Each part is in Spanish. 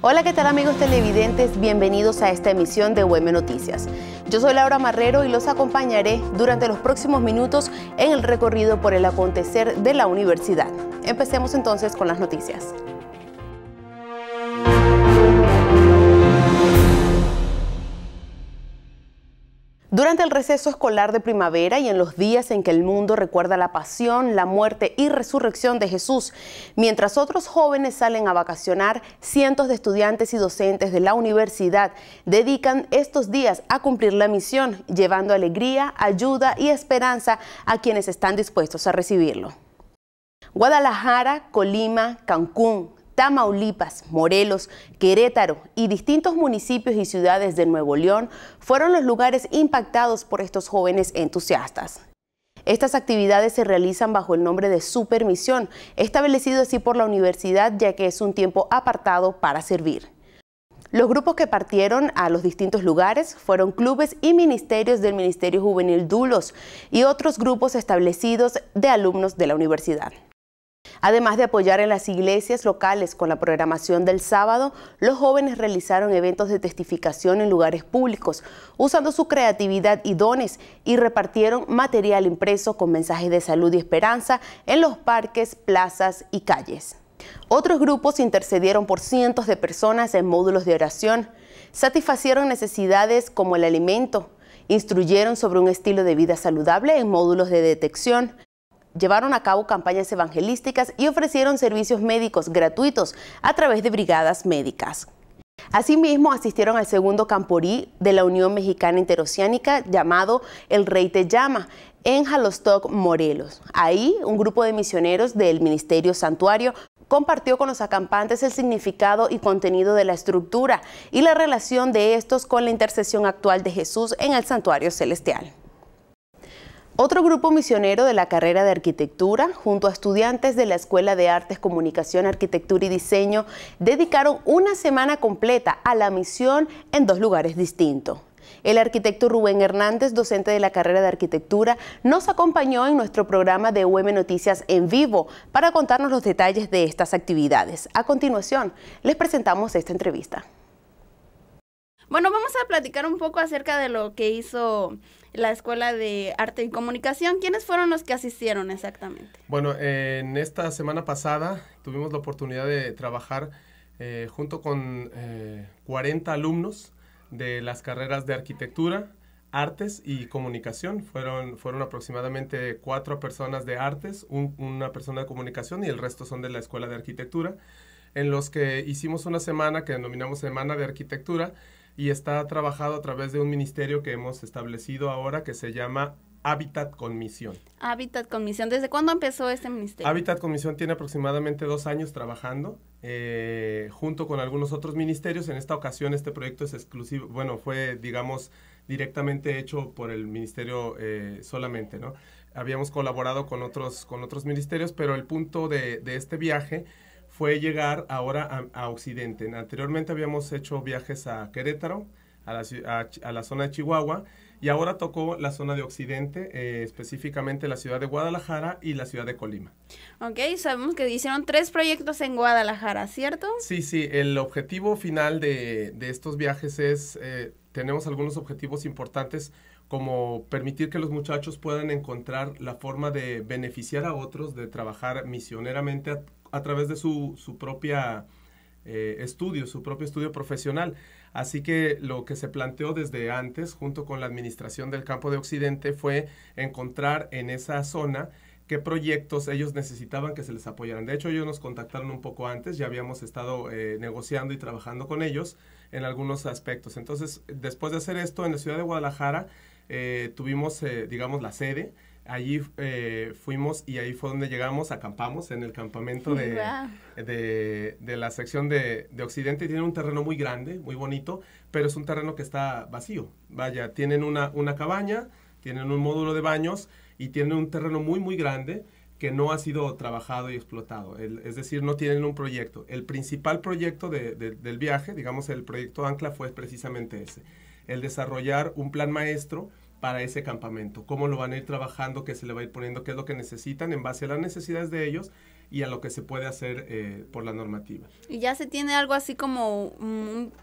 Hola, ¿qué tal amigos televidentes? Bienvenidos a esta emisión de UM Noticias. Yo soy Laura Marrero y los acompañaré durante los próximos minutos en el recorrido por el acontecer de la universidad. Empecemos entonces con las noticias. Durante el receso escolar de primavera y en los días en que el mundo recuerda la pasión, la muerte y resurrección de Jesús, mientras otros jóvenes salen a vacacionar, cientos de estudiantes y docentes de la universidad dedican estos días a cumplir la misión, llevando alegría, ayuda y esperanza a quienes están dispuestos a recibirlo. Guadalajara, Colima, Cancún, Tamaulipas, Morelos, Querétaro y distintos municipios y ciudades de Nuevo León fueron los lugares impactados por estos jóvenes entusiastas. Estas actividades se realizan bajo el nombre de Supermisión, establecido así por la universidad ya que es un tiempo apartado para servir. Los grupos que partieron a los distintos lugares fueron clubes y ministerios del Ministerio Juvenil Dulos y otros grupos establecidos de alumnos de la universidad. Además de apoyar en las iglesias locales con la programación del sábado, los jóvenes realizaron eventos de testificación en lugares públicos, usando su creatividad y dones y repartieron material impreso con mensajes de salud y esperanza en los parques, plazas y calles. Otros grupos intercedieron por cientos de personas en módulos de oración, satisfacieron necesidades como el alimento, instruyeron sobre un estilo de vida saludable en módulos de detección, llevaron a cabo campañas evangelísticas y ofrecieron servicios médicos gratuitos a través de brigadas médicas. Asimismo, asistieron al segundo camporí de la Unión Mexicana Interoceánica llamado El Rey Te Llama en Jalostoc, Morelos. Ahí, un grupo de misioneros del Ministerio Santuario compartió con los acampantes el significado y contenido de la estructura y la relación de estos con la intercesión actual de Jesús en el Santuario Celestial. Otro grupo misionero de la carrera de arquitectura, junto a estudiantes de la Escuela de Artes, Comunicación, Arquitectura y Diseño, dedicaron una semana completa a la misión en dos lugares distintos. El arquitecto Rubén Hernández, docente de la carrera de arquitectura, nos acompañó en nuestro programa de UM Noticias en vivo para contarnos los detalles de estas actividades. A continuación, les presentamos esta entrevista. Bueno, vamos a platicar un poco acerca de lo que hizo la Escuela de Arte y Comunicación. ¿Quiénes fueron los que asistieron exactamente? Bueno, en esta semana pasada tuvimos la oportunidad de trabajar eh, junto con 40 eh, alumnos de las carreras de arquitectura, artes y comunicación. Fueron, fueron aproximadamente cuatro personas de artes, una persona de comunicación y el resto son de la Escuela de Arquitectura, en los que hicimos una semana que denominamos Semana de Arquitectura y está trabajado a través de un ministerio que hemos establecido ahora que se llama Habitat con Misión. Hábitat con Misión. ¿Desde cuándo empezó este ministerio? Hábitat con tiene aproximadamente dos años trabajando eh, junto con algunos otros ministerios. En esta ocasión este proyecto es exclusivo, bueno, fue, digamos, directamente hecho por el ministerio eh, solamente, ¿no? Habíamos colaborado con otros, con otros ministerios, pero el punto de, de este viaje fue llegar ahora a, Occidente. Anteriormente habíamos hecho viajes a Querétaro, a la, a, la, zona de Chihuahua, y ahora tocó la zona de Occidente, eh, específicamente la ciudad de Guadalajara y la ciudad de Colima. Ok, sabemos que hicieron tres proyectos en Guadalajara, ¿cierto? Sí, sí, el objetivo final de, estos viajes es, eh, tenemos algunos objetivos importantes como permitir que los muchachos puedan encontrar la forma de beneficiar a otros, de trabajar misioneramente a, a través de su, su propia eh, estudio, su propio estudio profesional. Así que lo que se planteó desde antes, junto con la administración del campo de Occidente, fue encontrar en esa zona qué proyectos ellos necesitaban que se les apoyaran. De hecho, ellos nos contactaron un poco antes, ya habíamos estado eh, negociando y trabajando con ellos en algunos aspectos. Entonces, después de hacer esto en la ciudad de Guadalajara, eh, tuvimos, digamos, la sede Allí eh, fuimos y ahí fue donde llegamos, acampamos en el campamento de, la sección de, Occidente. Tienen un terreno muy grande, muy bonito, pero es un terreno que está vacío. Vaya, tienen una, cabaña, tienen un módulo de baños y tienen un terreno muy, muy grande que no ha sido trabajado y explotado. es decir, no tienen un proyecto. El principal proyecto del viaje, digamos el proyecto Ancla, fue precisamente ese. El desarrollar un plan maestro para ese campamento, cómo lo van a ir trabajando, qué se le va a ir poniendo, qué es lo que necesitan en base a las necesidades de ellos y a lo que se puede hacer eh, por la normativa. ¿Y ya se tiene algo así como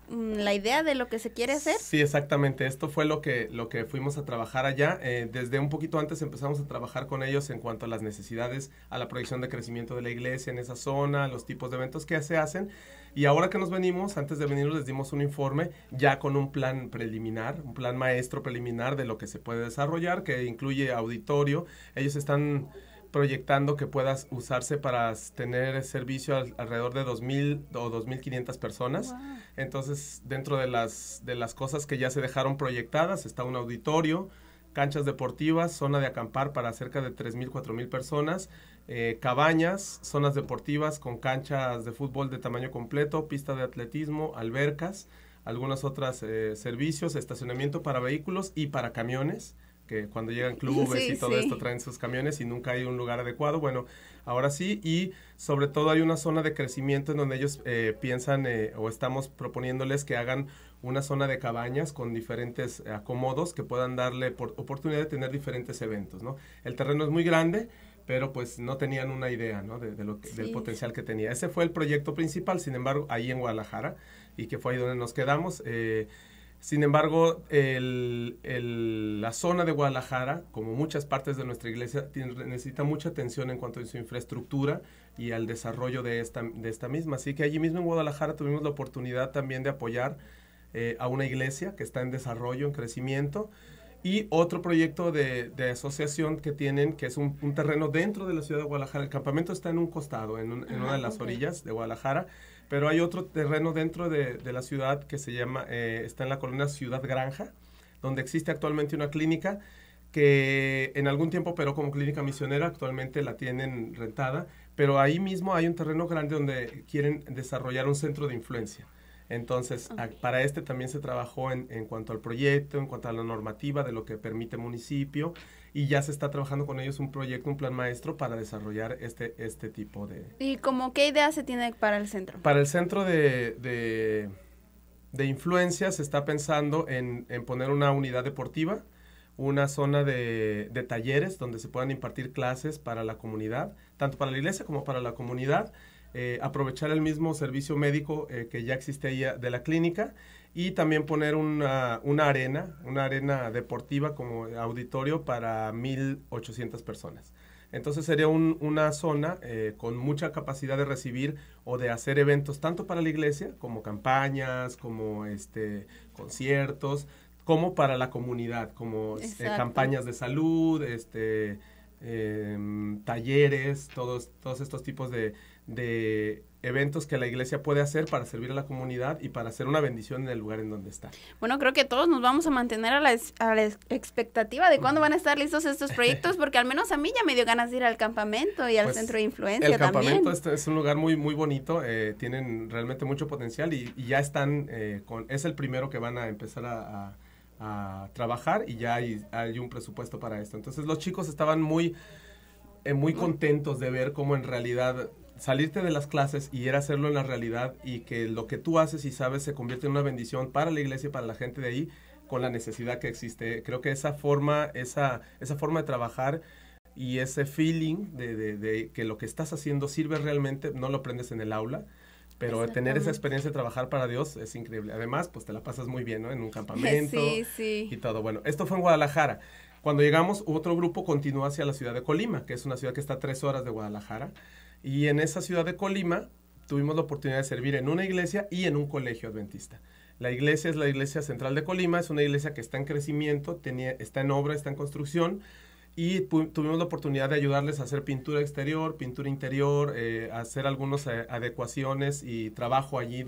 la idea de lo que se quiere hacer? Sí, exactamente. Esto fue lo que, lo que fuimos a trabajar allá. Eh, desde un poquito antes empezamos a trabajar con ellos en cuanto a las necesidades, a la proyección de crecimiento de la iglesia en esa zona, los tipos de eventos que se hacen. Y ahora que nos venimos, antes de venir les dimos un informe ya con un plan preliminar, un plan maestro preliminar de lo que se puede desarrollar, que incluye auditorio. Ellos están proyectando que puedas usarse para tener servicio alrededor de 2.000 o 2.500 personas. Entonces, dentro de las, de las cosas que ya se dejaron proyectadas, está un auditorio, canchas deportivas, zona de acampar para cerca de 3.000, 4.000 personas, eh, cabañas, zonas deportivas con canchas de fútbol de tamaño completo, pista de atletismo, albercas, algunos otros eh, servicios, estacionamiento para vehículos y para camiones que cuando llegan clubes y todo esto traen sus camiones y nunca hay un lugar adecuado. Bueno, ahora sí, y sobre todo hay una zona de crecimiento en donde ellos eh, piensan eh, o estamos proponiéndoles que hagan una zona de cabañas con diferentes eh, acomodos que puedan darle oportunidad de tener diferentes eventos, ¿no? El terreno es muy grande, pero pues no tenían una idea ¿no? de, lo del potencial que tenía. Ese fue el proyecto principal, sin embargo, ahí en Guadalajara, y que fue ahí donde nos quedamos. Eh, sin embargo, la zona de Guadalajara, como muchas partes de nuestra iglesia, necesita mucha atención en cuanto a su infraestructura y al desarrollo de esta, de esta misma. Así que allí mismo en Guadalajara tuvimos la oportunidad también de apoyar eh, a una iglesia que está en desarrollo, en crecimiento, y otro proyecto de, asociación que tienen, que es un, terreno dentro de la ciudad de Guadalajara. El campamento está en un costado, en una de las orillas de Guadalajara pero hay otro terreno dentro de, de la ciudad que se llama, eh, está en la colonia Ciudad Granja, donde existe actualmente una clínica que en algún tiempo operó como clínica misionera, actualmente la tienen rentada, pero ahí mismo hay un terreno grande donde quieren desarrollar un centro de influencia. Entonces, para este también se trabajó en, en, cuanto al proyecto, en cuanto a la normativa de lo que permite municipio y ya se está trabajando con ellos un proyecto, un plan maestro para desarrollar este, este tipo de... ¿Y como qué idea se tiene para el centro? Para el centro de, de, influencia se está pensando en, poner una unidad deportiva, una zona de, talleres donde se puedan impartir clases para la comunidad, tanto para la iglesia como para la comunidad. Eh, aprovechar el mismo servicio médico eh, que ya existe ahí eh, de la clínica y también poner una, arena, una arena deportiva como auditorio para 1.800 personas. Entonces sería una zona eh, con mucha capacidad de recibir o de hacer eventos tanto para la iglesia como campañas, como este, conciertos, como para la comunidad, como eh, campañas de salud, este, em, talleres, todos, todos estos tipos de, de eventos que la iglesia puede hacer para servir a la comunidad y para hacer una bendición en el lugar en donde está. Bueno, creo que todos nos vamos a mantener a la, expectativa de cuándo van a estar listos estos proyectos, porque al menos a mí ya me dio ganas de ir al campamento y al pues, centro de influencia el también. campamento es, un lugar muy, muy bonito, eh, tienen realmente mucho potencial y, ya están eh, es el primero que van a empezar a, trabajar y ya hay, un presupuesto para esto. Entonces los chicos estaban muy, eh, muy contentos de ver cómo en realidad salirte de las clases y ir a hacerlo en la realidad y que lo que tú haces y sabes se convierte en una bendición para la iglesia y para la gente de ahí con la necesidad que existe. Creo que esa forma, esa, esa forma de trabajar y ese feeling de, que lo que estás haciendo sirve realmente, no lo aprendes en el aula, pero tener esa experiencia de trabajar para Dios es increíble. Además, pues te la pasas muy bien, ¿no? En un campamento y todo. Bueno, esto fue en Guadalajara. Cuando llegamos, otro grupo continuó hacia la ciudad de Colima, que es una ciudad que está a tres horas de Guadalajara. Y en esa ciudad de Colima tuvimos la oportunidad de servir en una iglesia y en un colegio adventista. La iglesia es la iglesia central de Colima, es una iglesia que está en crecimiento, está en obra, está en construcción y tuvimos la oportunidad de ayudarles a hacer pintura exterior, pintura interior, eh, hacer algunas eh, adecuaciones y trabajo allí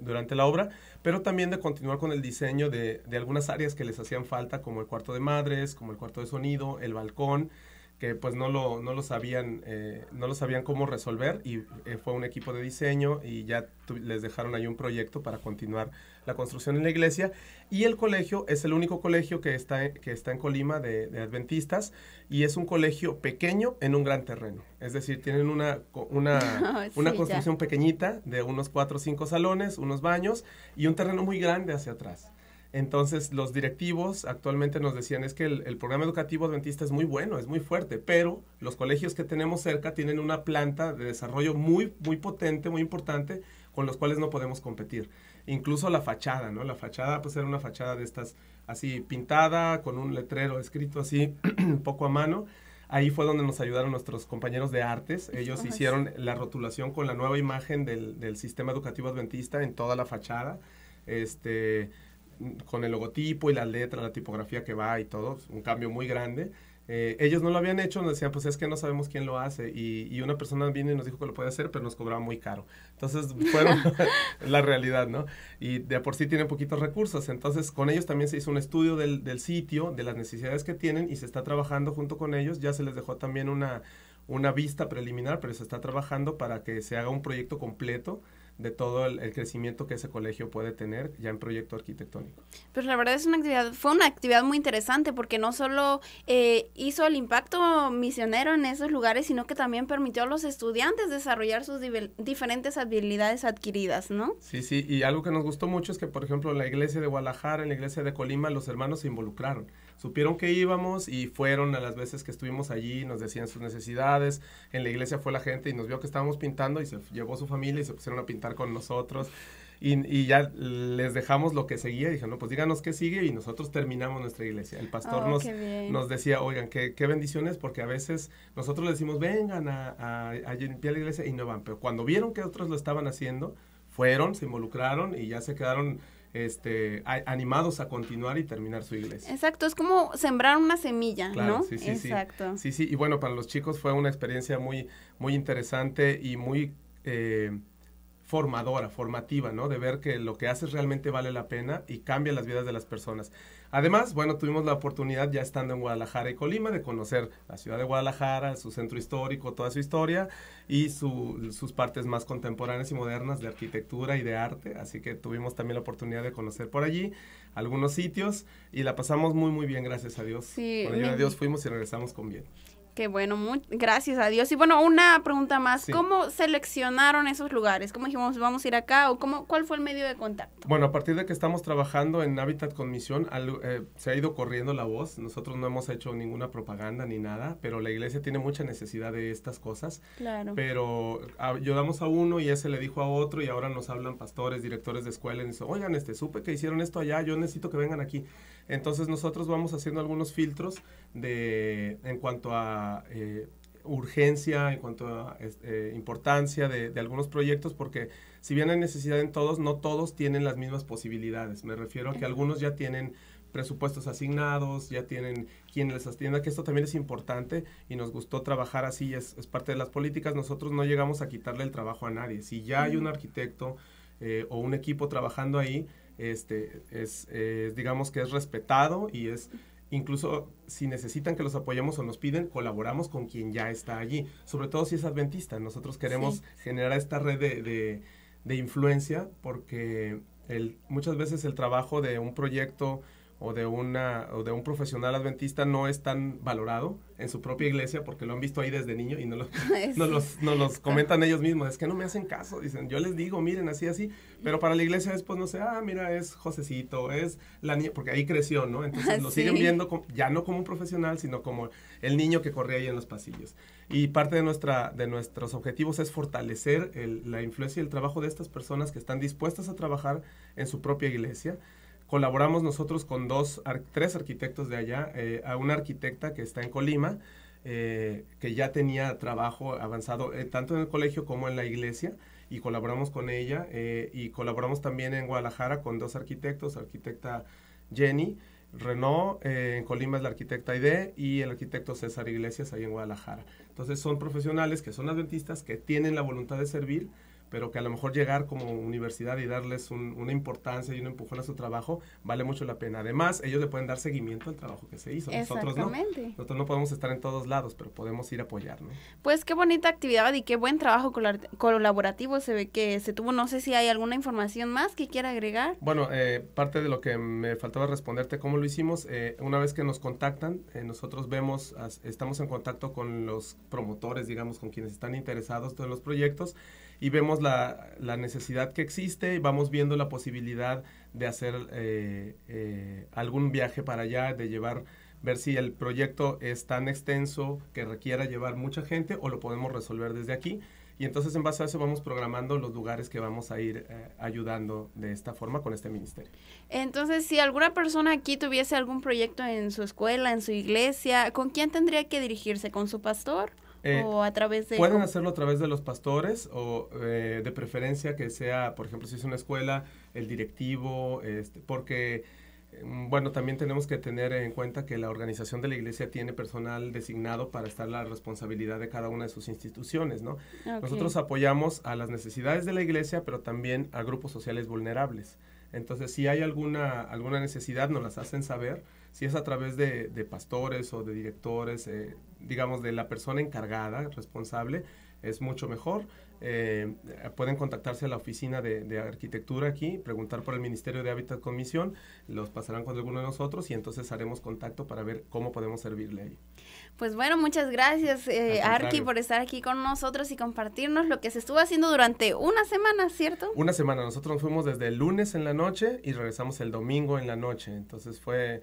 durante la obra, pero también de continuar con el diseño de algunas áreas que les hacían falta, como el cuarto de madres, como el cuarto de sonido, el balcón que pues no lo, no lo sabían, eh, no lo sabían cómo resolver y eh, fue un equipo de diseño y ya les dejaron ahí un proyecto para continuar la construcción en la iglesia. Y el colegio es el único colegio que está, que está en Colima de, adventistas y es un colegio pequeño en un gran terreno. Es decir, tienen una, una, ah, construcción pequeñita de unos cuatro o cinco salones, unos baños y un terreno muy grande hacia atrás. Entonces los directivos actualmente nos decían es que el, programa educativo adventista es muy bueno, es muy fuerte, pero los colegios que tenemos cerca tienen una planta de desarrollo muy, muy potente, muy importante, con los cuales no podemos competir. Incluso la fachada, ¿no? La fachada pues era una fachada de estas así pintada, con un letrero escrito así, un poco a mano. Ahí fue donde nos ayudaron nuestros compañeros de artes. Ellos hicieron la rotulación con la nueva imagen del, del sistema educativo adventista en toda la fachada. Este, con el logotipo y la letra, la tipografía que va y todo, un cambio muy grande. Eh, ellos no lo habían hecho, nos decían, pues es que no sabemos quién lo hace. Y, una persona vino y nos dijo que lo puede hacer, pero nos cobraba muy caro. Entonces, fueron la realidad, ¿no? Y de por sí tienen poquitos recursos. Entonces, con ellos también se hizo un estudio del, del sitio, de las necesidades que tienen y se está trabajando junto con ellos. Ya se les dejó también una, una vista preliminar, pero se está trabajando para que se haga un proyecto completo de todo el, crecimiento que ese colegio puede tener ya en proyecto arquitectónico. Pues la verdad es una actividad, fue una actividad muy interesante porque no solo eh, hizo el impacto misionero en esos lugares, sino que también permitió a los estudiantes desarrollar sus diferentes habilidades adquiridas, ¿no? Sí, sí, y algo que nos gustó mucho es que, por ejemplo, en la iglesia de Guadalajara, en la iglesia de Colima, los hermanos se involucraron supieron que íbamos y fueron a las veces que estuvimos allí, nos decían sus necesidades, en la iglesia fue la gente y nos vio que estábamos pintando y se llevó su familia y se pusieron a pintar con nosotros. Y, ya les dejamos lo que seguía. Dijeron, no, pues díganos qué sigue y nosotros terminamos nuestra iglesia. El pastor oh, nos, nos decía, oigan, qué, qué, bendiciones, porque a veces nosotros decimos, vengan a, a, limpiar la iglesia y no van. Pero cuando vieron que otros lo estaban haciendo, fueron, se involucraron y ya se quedaron este, animados a continuar y terminar su iglesia. Exacto, es como sembrar una semilla, ¿no? Sí, sí, Exacto. Sí. sí, y bueno, para los chicos fue una experiencia muy, muy interesante y muy eh, formadora, formativa, ¿no? De ver que lo que haces realmente vale la pena y cambia las vidas de las personas. Además, bueno, tuvimos la oportunidad ya estando en Guadalajara y Colima de conocer la ciudad de Guadalajara, su centro histórico, toda su historia y sus partes más contemporáneas y modernas de arquitectura y de arte. Así que tuvimos también la oportunidad de conocer por allí algunos sitios y la pasamos muy, muy bien, gracias a Dios. Sí, por ayuda Dios fuimos y regresamos con bien. Qué bueno, muy, gracias a Dios. Y bueno, una pregunta más. ¿Cómo seleccionaron esos lugares? ¿Cómo dijimos, vamos a ir acá? ¿O cómo, cuál fue el medio de contacto? Bueno, a partir de que estamos trabajando en Habitat con Misión, eh, se ha ido corriendo la voz. Nosotros no hemos hecho ninguna propaganda ni nada, pero la iglesia tiene mucha necesidad de estas cosas. Claro. Pero ah, ayudamos a uno y ese le dijo a otro y ahora nos hablan pastores, directores de escuelas y dicen, oigan, este, supe que hicieron esto allá, yo necesito que vengan aquí. Entonces nosotros vamos haciendo algunos filtros de, en cuanto a eh, urgencia, en cuanto a eh, importancia de, algunos proyectos, porque si bien hay necesidad en todos, no todos tienen las mismas posibilidades. Me refiero a que algunos ya tienen presupuestos asignados, ya tienen quien les atienda, que esto también es importante y nos gustó trabajar así, es, parte de las políticas. Nosotros no llegamos a quitarle el trabajo a nadie. Si ya hay un arquitecto eh, o un equipo trabajando ahí, este, es, eh, digamos que es respetado y es incluso si necesitan que los apoyemos o nos piden, colaboramos con quien ya está allí, sobre todo si es adventista. Nosotros queremos generar esta red de, influencia porque muchas veces el trabajo de un proyecto o de, una, o de un profesional adventista no es tan valorado en su propia iglesia porque lo han visto ahí desde niño y no, no los, los comentan ellos mismos. Es que no me hacen caso, dicen, yo les digo, miren, así, así, pero para la iglesia después no sé, ah, mira, es Josecito, es la niña, porque ahí creció, ¿no? Entonces lo siguen viendo ya no como un profesional, sino como el niño que corría ahí en los pasillos. Y parte de, nuestra, de nuestros objetivos es fortalecer la influencia y el trabajo de estas personas que están dispuestas a trabajar en su propia iglesia Colaboramos nosotros con dos, tres arquitectos de allá, eh, a una arquitecta que está en Colima, eh, que ya tenía trabajo avanzado eh, tanto en el colegio como en la iglesia y colaboramos con ella y colaboramos también en Guadalajara con dos arquitectos, arquitecta Jenny Renaud, en Colima es la arquitecta Ide y el arquitecto César Iglesias ahí en Guadalajara. Entonces son profesionales que son adventistas, que tienen la voluntad de servir pero que a lo mejor llegar como universidad y darles una importancia y un empujón a su trabajo vale mucho la pena. Además, ellos le pueden dar seguimiento al trabajo que se hizo. Nosotros no. Nosotros no podemos estar en todos lados, pero podemos ir a apoyar. Pues qué bonita actividad y qué buen trabajo colaborativo se ve que se tuvo. No sé si hay alguna información más que quiera agregar. Bueno, eh, parte de lo que me faltaba responderte, cómo lo hicimos, eh, una vez que nos contactan, eh, nosotros vemos, estamos en contacto con los promotores, digamos, con quienes están interesados en los proyectos y vemos la, necesidad que existe y vamos viendo la posibilidad de hacer eh, eh, algún viaje para allá, de llevar, ver si el proyecto es tan extenso que requiera llevar mucha gente o lo podemos resolver desde aquí. Y entonces en base a eso vamos programando los lugares que vamos a ir eh, ayudando de esta forma con este ministerio. Entonces, si alguna persona aquí tuviese algún proyecto en su escuela, en su iglesia, ¿con quién tendría que dirigirse? ¿Con su pastor? Eh, o a través de... Pueden hacerlo a través de los pastores o eh, de preferencia que sea, por ejemplo, si es una escuela, el directivo, este, porque, mm, bueno, también tenemos que tener en cuenta que la organización de la iglesia tiene personal designado para estar la responsabilidad de cada una de sus instituciones, ¿no? Nosotros apoyamos a las necesidades de la iglesia, pero también a grupos sociales vulnerables. Entonces, si hay alguna, alguna necesidad, nos las hacen saber si es a través de, pastores o de directores, eh, digamos, de la persona encargada, responsable, es mucho mejor. Eh, pueden contactarse a la oficina de, arquitectura aquí, preguntar por el Ministerio de Hábitat Comisión, los pasarán con alguno de nosotros y entonces haremos contacto para ver cómo podemos servirle ahí. Pues bueno, muchas gracias eh, Arqui por estar aquí con nosotros y compartirnos lo que se estuvo haciendo durante una semana, ¿cierto? Una semana, nosotros nos fuimos desde el lunes en la noche y regresamos el domingo en la noche, entonces fue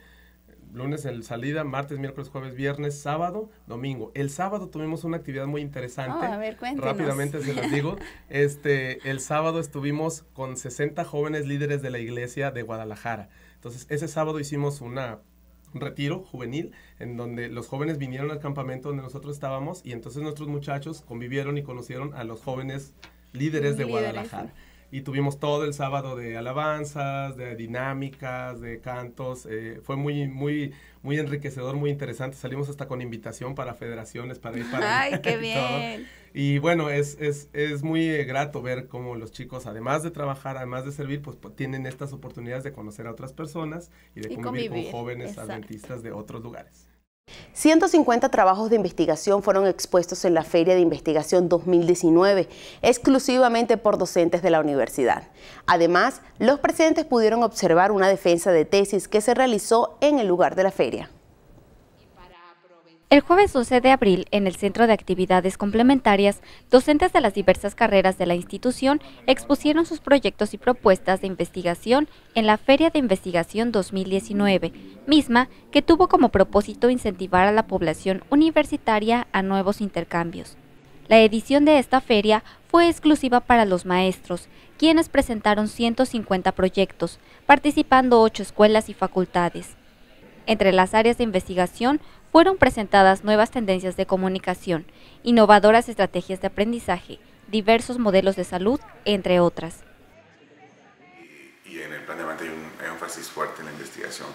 lunes en salida, martes, miércoles, jueves, viernes, sábado, domingo. El sábado tuvimos una actividad muy interesante. Ah, a ver, Rápidamente se los digo. Este, el sábado estuvimos con 60 jóvenes líderes de la iglesia de Guadalajara. Entonces, ese sábado hicimos una un retiro juvenil en donde los jóvenes vinieron al campamento donde nosotros estábamos y entonces nuestros muchachos convivieron y conocieron a los jóvenes líderes. de Guadalajara y tuvimos todo el sábado de alabanzas, de dinámicas, de cantos. Eh, fue muy, muy, muy enriquecedor, muy interesante. Salimos hasta con invitación para federaciones, para ir para ¡Ay, qué bien! Y bueno, es, es, es muy grato ver cómo los chicos, además de trabajar, además de servir, pues, pues tienen estas oportunidades de conocer a otras personas y de convivir, con jóvenes adventistas de otros lugares. 150 trabajos de investigación fueron expuestos en la Feria de Investigación 2019, exclusivamente por docentes de la universidad. Además, los presentes pudieron observar una defensa de tesis que se realizó en el lugar de la feria. El jueves 12 de abril, en el Centro de Actividades Complementarias, docentes de las diversas carreras de la institución expusieron sus proyectos y propuestas de investigación en la Feria de Investigación 2019, misma que tuvo como propósito incentivar a la población universitaria a nuevos intercambios. La edición de esta feria fue exclusiva para los maestros, quienes presentaron 150 proyectos, participando ocho escuelas y facultades. Entre las áreas de investigación fueron presentadas nuevas tendencias de comunicación, innovadoras estrategias de aprendizaje, diversos modelos de salud, entre otras. Y en el plan de hay un énfasis fuerte en la investigación.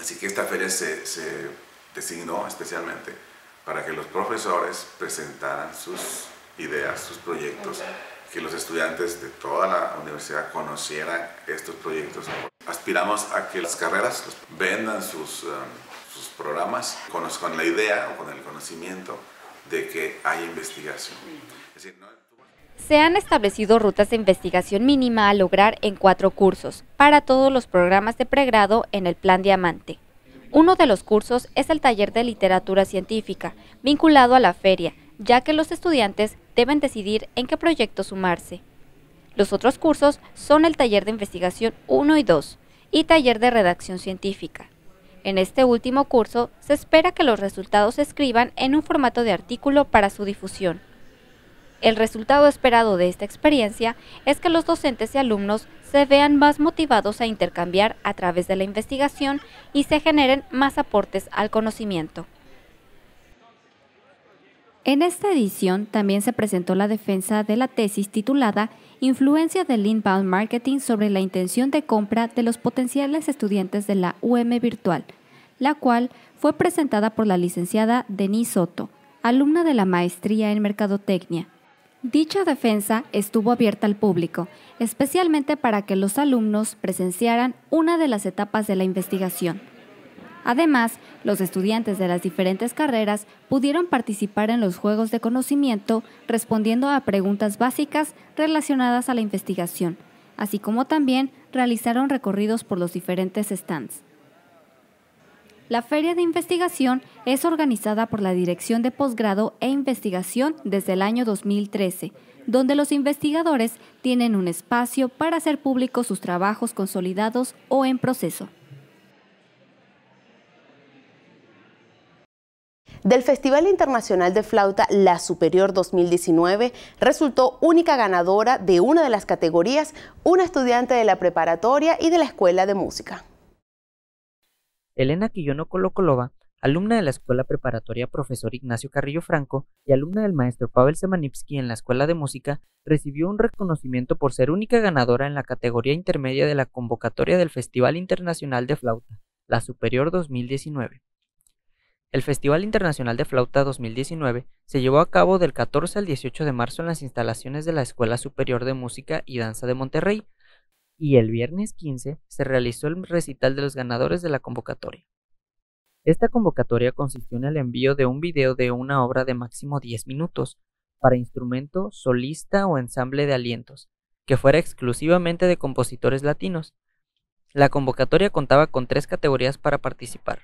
Así que esta feria se, designó especialmente para que los profesores presentaran sus ideas, sus proyectos, que los estudiantes de toda la universidad conocieran estos proyectos. Aspiramos a que las carreras vendan sus... Um, programas con, la idea o con el conocimiento de que hay investigación. Se han establecido rutas de investigación mínima a lograr en cuatro cursos para todos los programas de pregrado en el Plan Diamante. Uno de los cursos es el taller de literatura científica, vinculado a la feria, ya que los estudiantes deben decidir en qué proyecto sumarse. Los otros cursos son el taller de investigación 1 y 2 y taller de redacción científica. En este último curso se espera que los resultados se escriban en un formato de artículo para su difusión. El resultado esperado de esta experiencia es que los docentes y alumnos se vean más motivados a intercambiar a través de la investigación y se generen más aportes al conocimiento. En esta edición también se presentó la defensa de la tesis titulada Influencia del Inbound Marketing sobre la intención de compra de los potenciales estudiantes de la UM Virtual, la cual fue presentada por la licenciada Denise Soto, alumna de la maestría en Mercadotecnia. Dicha defensa estuvo abierta al público, especialmente para que los alumnos presenciaran una de las etapas de la investigación. Además, los estudiantes de las diferentes carreras pudieron participar en los Juegos de Conocimiento respondiendo a preguntas básicas relacionadas a la investigación, así como también realizaron recorridos por los diferentes stands. La feria de investigación es organizada por la Dirección de Posgrado e Investigación desde el año 2013, donde los investigadores tienen un espacio para hacer públicos sus trabajos consolidados o en proceso. Del Festival Internacional de Flauta La Superior 2019 resultó única ganadora de una de las categorías una estudiante de la preparatoria y de la Escuela de Música. Elena Quillono Colocolova, alumna de la Escuela Preparatoria Profesor Ignacio Carrillo Franco y alumna del maestro Pavel Semanipsky en la Escuela de Música, recibió un reconocimiento por ser única ganadora en la categoría intermedia de la convocatoria del Festival Internacional de Flauta, la Superior 2019. El Festival Internacional de Flauta 2019 se llevó a cabo del 14 al 18 de marzo en las instalaciones de la Escuela Superior de Música y Danza de Monterrey y el viernes 15 se realizó el recital de los ganadores de la convocatoria. Esta convocatoria consistió en el envío de un video de una obra de máximo 10 minutos para instrumento, solista o ensamble de alientos, que fuera exclusivamente de compositores latinos. La convocatoria contaba con tres categorías para participar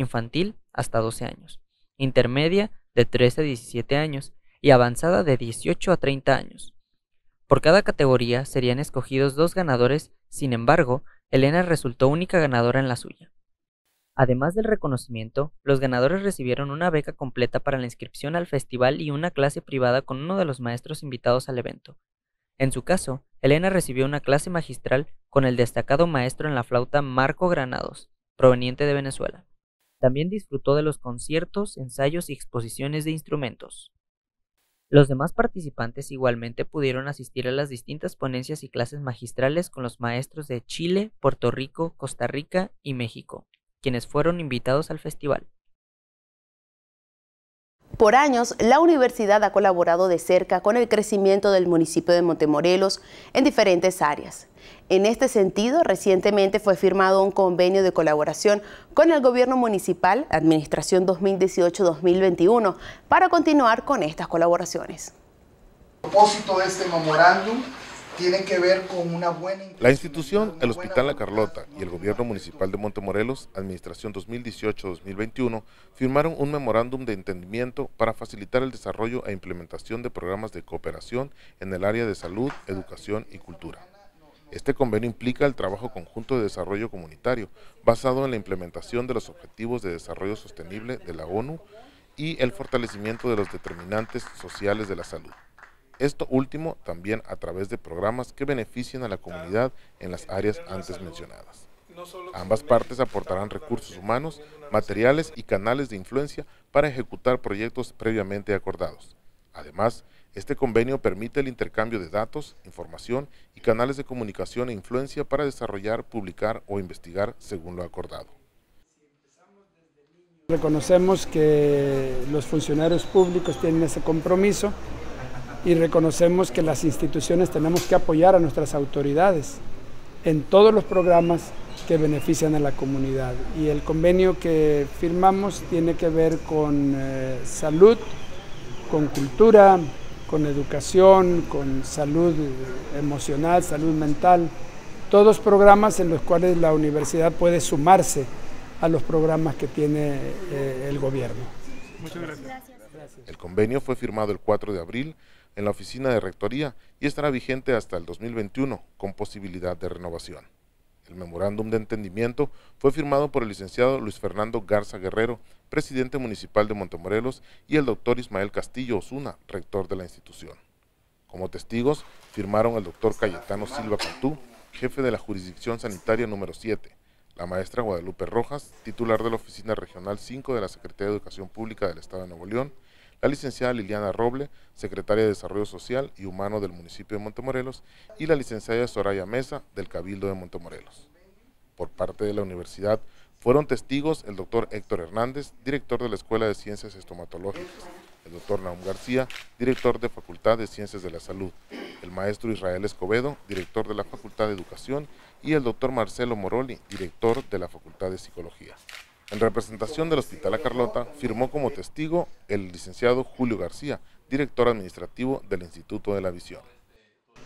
infantil hasta 12 años, intermedia de 13 a 17 años y avanzada de 18 a 30 años. Por cada categoría serían escogidos dos ganadores, sin embargo, Elena resultó única ganadora en la suya. Además del reconocimiento, los ganadores recibieron una beca completa para la inscripción al festival y una clase privada con uno de los maestros invitados al evento. En su caso, Elena recibió una clase magistral con el destacado maestro en la flauta Marco Granados, proveniente de Venezuela. También disfrutó de los conciertos, ensayos y exposiciones de instrumentos. Los demás participantes igualmente pudieron asistir a las distintas ponencias y clases magistrales con los maestros de Chile, Puerto Rico, Costa Rica y México, quienes fueron invitados al festival. Por años, la universidad ha colaborado de cerca con el crecimiento del municipio de Montemorelos en diferentes áreas. En este sentido, recientemente fue firmado un convenio de colaboración con el gobierno municipal, Administración 2018-2021, para continuar con estas colaboraciones. propósito de este memorándum tiene que ver con una buena... La institución, el Hospital La Carlota y el Gobierno Municipal de Montemorelos, Administración 2018-2021, firmaron un memorándum de entendimiento para facilitar el desarrollo e implementación de programas de cooperación en el área de salud, educación y cultura. Este convenio implica el trabajo conjunto de desarrollo comunitario, basado en la implementación de los Objetivos de Desarrollo Sostenible de la ONU y el fortalecimiento de los determinantes sociales de la salud. Esto último también a través de programas que beneficien a la comunidad en las áreas antes mencionadas. Ambas partes aportarán recursos humanos, materiales y canales de influencia para ejecutar proyectos previamente acordados. Además, este convenio permite el intercambio de datos, información y canales de comunicación e influencia para desarrollar, publicar o investigar según lo acordado. Reconocemos que los funcionarios públicos tienen ese compromiso y reconocemos que las instituciones tenemos que apoyar a nuestras autoridades en todos los programas que benefician a la comunidad. Y el convenio que firmamos tiene que ver con eh, salud, con cultura, con educación, con salud emocional, salud mental, todos programas en los cuales la universidad puede sumarse a los programas que tiene eh, el gobierno. Muchas gracias. El convenio fue firmado el 4 de abril en la oficina de Rectoría y estará vigente hasta el 2021, con posibilidad de renovación. El memorándum de entendimiento fue firmado por el licenciado Luis Fernando Garza Guerrero, presidente municipal de Montemorelos, y el doctor Ismael Castillo Osuna, rector de la institución. Como testigos, firmaron el doctor Cayetano Silva Cantú, jefe de la jurisdicción sanitaria número 7, la maestra Guadalupe Rojas, titular de la Oficina Regional 5 de la Secretaría de Educación Pública del Estado de Nuevo León, la licenciada Liliana Roble, secretaria de Desarrollo Social y Humano del municipio de Montemorelos, y la licenciada Soraya Mesa, del Cabildo de Montemorelos. Por parte de la universidad fueron testigos el doctor Héctor Hernández, director de la Escuela de Ciencias Estomatológicas, el doctor Naum García, director de Facultad de Ciencias de la Salud, el maestro Israel Escobedo, director de la Facultad de Educación, y el doctor Marcelo Moroli, director de la Facultad de Psicología. En representación del Hospital La Carlota, firmó como testigo el licenciado Julio García, director administrativo del Instituto de la Visión.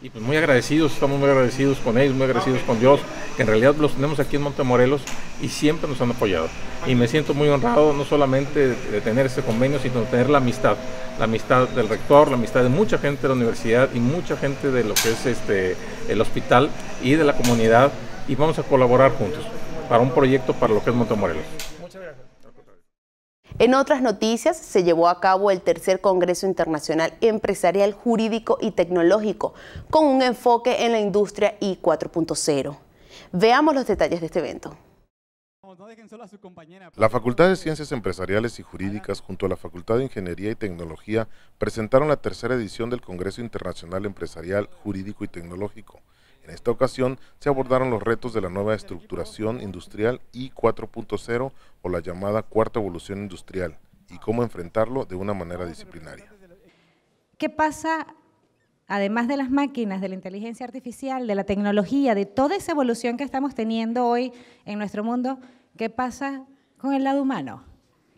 Y pues muy agradecidos, estamos muy agradecidos con ellos, muy agradecidos con Dios, que en realidad los tenemos aquí en Montemorelos y siempre nos han apoyado. Y me siento muy honrado no solamente de tener este convenio, sino de tener la amistad, la amistad del rector, la amistad de mucha gente de la universidad y mucha gente de lo que es este, el hospital y de la comunidad y vamos a colaborar juntos para un proyecto para lo que es Montemorelos. En otras noticias, se llevó a cabo el tercer Congreso Internacional Empresarial Jurídico y Tecnológico, con un enfoque en la industria I 4.0. Veamos los detalles de este evento. La Facultad de Ciencias Empresariales y Jurídicas junto a la Facultad de Ingeniería y Tecnología presentaron la tercera edición del Congreso Internacional Empresarial, Jurídico y Tecnológico, en esta ocasión se abordaron los retos de la nueva estructuración industrial I 4.0 o la llamada cuarta evolución industrial y cómo enfrentarlo de una manera disciplinaria. ¿Qué pasa además de las máquinas, de la inteligencia artificial, de la tecnología, de toda esa evolución que estamos teniendo hoy en nuestro mundo, ¿qué pasa con el lado humano?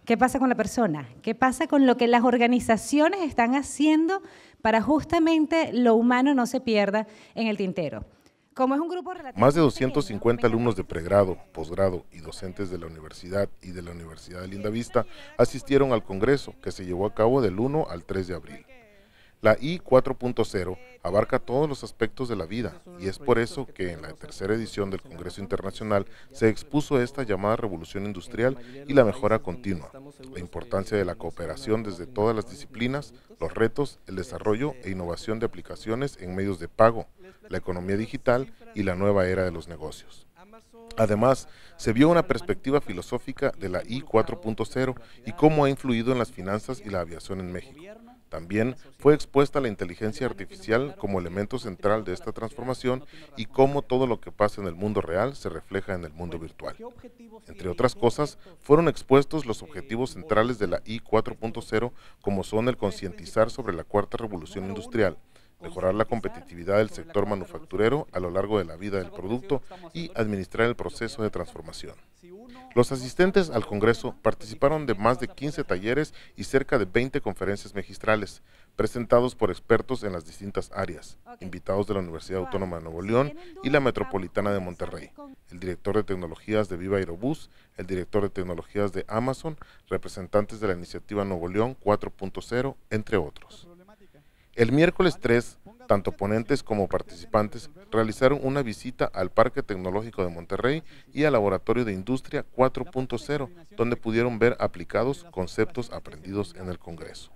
¿Qué pasa con la persona? ¿Qué pasa con lo que las organizaciones están haciendo para justamente lo humano no se pierda en el tintero? es un grupo Más de 250 alumnos de pregrado, posgrado y docentes de la universidad y de la Universidad de Linda Vista asistieron al Congreso que se llevó a cabo del 1 al 3 de abril. La I 4.0 abarca todos los aspectos de la vida y es por eso que en la tercera edición del Congreso Internacional se expuso esta llamada revolución industrial y la mejora continua, la importancia de la cooperación desde todas las disciplinas, los retos, el desarrollo e innovación de aplicaciones en medios de pago, la economía digital y la nueva era de los negocios. Además, se vio una perspectiva filosófica de la I 4.0 y cómo ha influido en las finanzas y la aviación en México. También fue expuesta la inteligencia artificial como elemento central de esta transformación y cómo todo lo que pasa en el mundo real se refleja en el mundo virtual. Entre otras cosas, fueron expuestos los eh, objetivos centrales de la I 4.0 como son el concientizar sobre la cuarta revolución industrial, mejorar la competitividad del sector manufacturero a lo largo de la vida del producto y administrar el proceso de transformación. Los asistentes al Congreso participaron de más de 15 talleres y cerca de 20 conferencias magistrales, presentados por expertos en las distintas áreas, invitados de la Universidad Autónoma de Nuevo León y la Metropolitana de Monterrey, el director de tecnologías de Viva Aerobús, el director de tecnologías de Amazon, representantes de la iniciativa Nuevo León 4.0, entre otros. El miércoles 3, tanto ponentes como participantes realizaron una visita al Parque Tecnológico de Monterrey y al Laboratorio de Industria 4.0, donde pudieron ver aplicados conceptos aprendidos en el Congreso.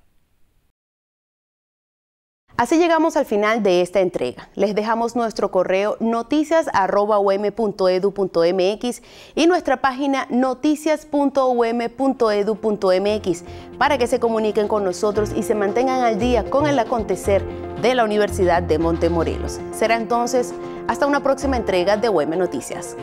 Así llegamos al final de esta entrega. Les dejamos nuestro correo noticias.um.edu.mx y nuestra página noticias.um.edu.mx para que se comuniquen con nosotros y se mantengan al día con el acontecer de la Universidad de Montemorelos. Será entonces hasta una próxima entrega de UM Noticias.